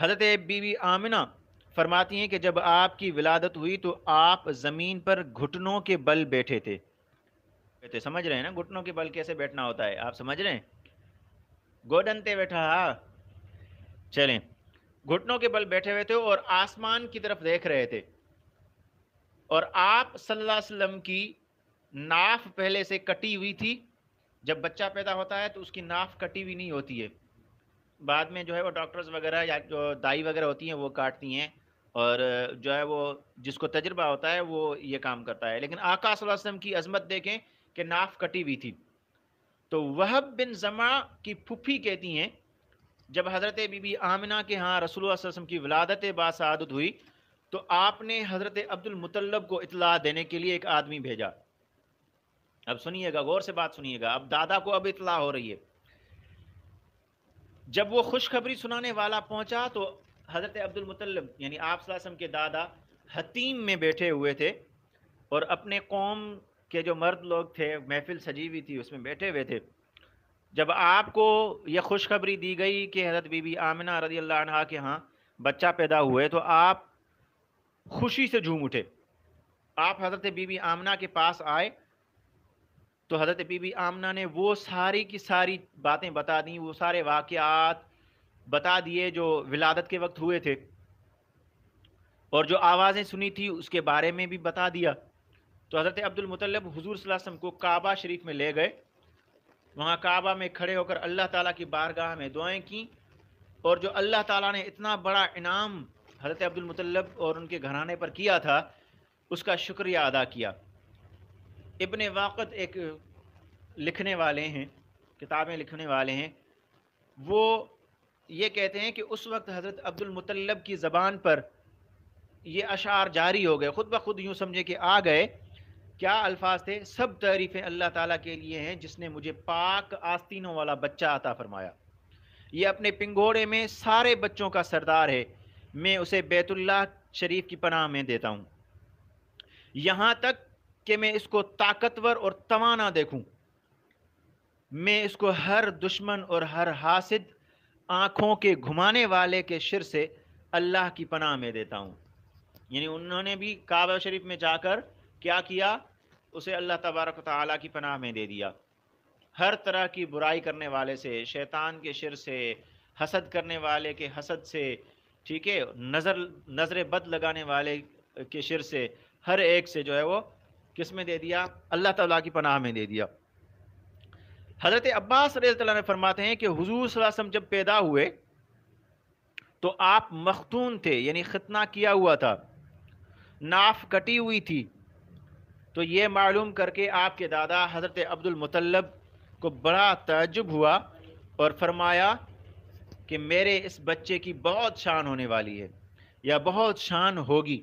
हज़रत बीवी आमिना फरमाती हैं कि जब आपकी विलादत हुई तो आप ज़मीन पर घुटनों के बल बैठे थे बैठे समझ रहे हैं ना घुटनों के बल कैसे बैठना होता है आप समझ रहे हैं गोडनते बैठा हाँ चलें घुटनों के बल बैठे हुए थे और आसमान की तरफ देख रहे थे और आप सल्लल्लाहु अलैहि वसल्लम की नाफ पहले से कटी हुई थी जब बच्चा पैदा होता है तो उसकी नाफ कटी हुई नहीं होती है बाद में जो है वो डॉक्टर्स वगैरह या जो दाई वगैरह होती हैं वो काटती हैं और जो है वो जिसको तजर्बा होता है वो ये काम करता है लेकिन आकाश वसम की अजमत देखें कि नाफ कटी हुई थी तो वह बिन जमा की फुफी कहती हैं जब हज़रत बीबी आमिना के यहाँ रसूल वसम की वलादत बासादत हुई तो आपने हज़रत अब्दुलमतलब को इतला देने के लिए एक आदमी भेजा अब सुनिएगा गौर से बात सुनिएगा अब दादा को अब इतला हो रही है जब वो खुशखबरी सुनाने वाला पहुंचा तो हज़रत अब्दुल मुतलब यानी आप के दादा हतीम में बैठे हुए थे और अपने कौम के जो मर्द लोग थे महफिल सजी हुई थी उसमें बैठे हुए थे जब आपको यह खुशखबरी दी गई कि हज़रत बीबी आमिना रजी अल्लाह के यहाँ बच्चा पैदा हुए तो आप खुशी से झूम उठे आप हज़रत बीबी आमना के पास आए तो हज़रत बीबी आमना ने वो सारी की सारी बातें बता दी वो सारे वाक़ात बता दिए जो विलादत के वक्त हुए थे और जो आवाज़ें सुनी थी उसके बारे में भी बता दिया तो हज़रत अब्दुलमतलब हजूर वसम को काबा शरीफ में ले गए वहाँ काबा में खड़े होकर अल्लाह ताला की बारगाह में दुआएं की और जो अल्लाह ताला ने इतना बड़ा इनाम हज़रत अब्दुलमतलब और उनके घराने पर किया था उसका शुक्रिया अदा किया इबन वाक़त एक लिखने वाले हैं किताबें लिखने वाले हैं वो ये कहते हैं कि उस वक्त हज़रत अब्दुलमतलब की ज़बान पर ये अशार जारी हो गए ख़ुद ब खुद यूँ समझे कि आ गए क्या अल्फाज थे सब तारीफ़ें अल्लाह ताला के लिए हैं जिसने मुझे पाक आस्तीनों वाला बच्चा अता फरमाया ये अपने पिंगोड़े में सारे बच्चों का सरदार है मैं उसे बैतुल्ला शरीफ की पनाह में देता हूँ यहाँ तक कि मैं इसको ताकतवर और तवाना देखूं मैं इसको हर दुश्मन और हर हासिद आँखों के घुमाने वाले के शिर से अल्लाह की पनाह में देता हूँ यानी उन्होंने भी काबा शरीफ में जाकर क्या किया उसे अल्लाह तबारक ताली की पनाह में दे दिया हर तरह की बुराई करने वाले से शैतान के शिर से हसद करने वाले के हसद से ठीक है नज़र नज़र बद लगाने वाले के शिर से हर एक से जो है वो किस में दे दिया अल्लाह ताला की पनाह में दे दिया हज़रत अब्बास ने फरमाते हैं कि हजूर सलासम जब पैदा हुए तो आप मखतून थे यानी खतना किया हुआ था नाफ कटी हुई थी तो ये मालूम करके आपके दादा हज़रत अब्दुलमतलब को बड़ा तजुब हुआ और फरमाया कि मेरे इस बच्चे की बहुत शान होने वाली है या बहुत शान होगी